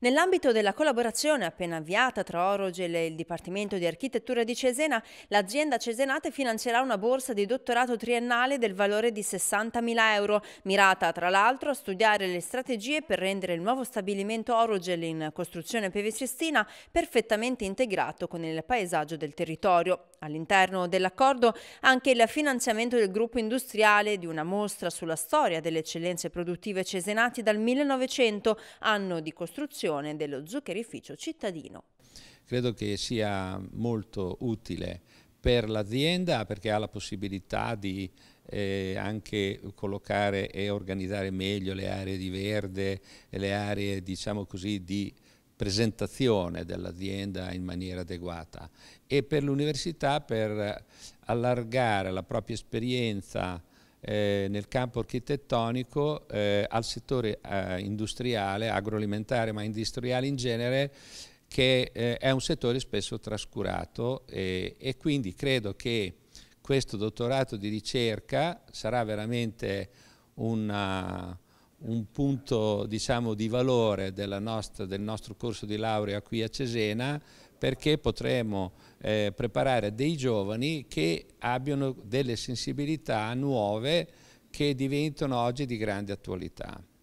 Nell'ambito della collaborazione appena avviata tra Orogel e il Dipartimento di Architettura di Cesena, l'azienda Cesenate finanzierà una borsa di dottorato triennale del valore di 60.000 euro, mirata tra l'altro a studiare le strategie per rendere il nuovo stabilimento Orogel in costruzione pevecestina perfettamente integrato con il paesaggio del territorio. All'interno dell'accordo anche il finanziamento del gruppo industriale di una mostra sulla storia delle eccellenze produttive cesenati dal 1900, anno di costruzione dello zuccherificio cittadino. Credo che sia molto utile per l'azienda perché ha la possibilità di eh, anche collocare e organizzare meglio le aree di verde, e le aree diciamo così di presentazione dell'azienda in maniera adeguata e per l'università per allargare la propria esperienza eh, nel campo architettonico eh, al settore eh, industriale, agroalimentare ma industriale in genere che eh, è un settore spesso trascurato e quindi credo che questo dottorato di ricerca sarà veramente una, un punto diciamo, di valore nostra, del nostro corso di laurea qui a Cesena perché potremo eh, preparare dei giovani che abbiano delle sensibilità nuove che diventano oggi di grande attualità.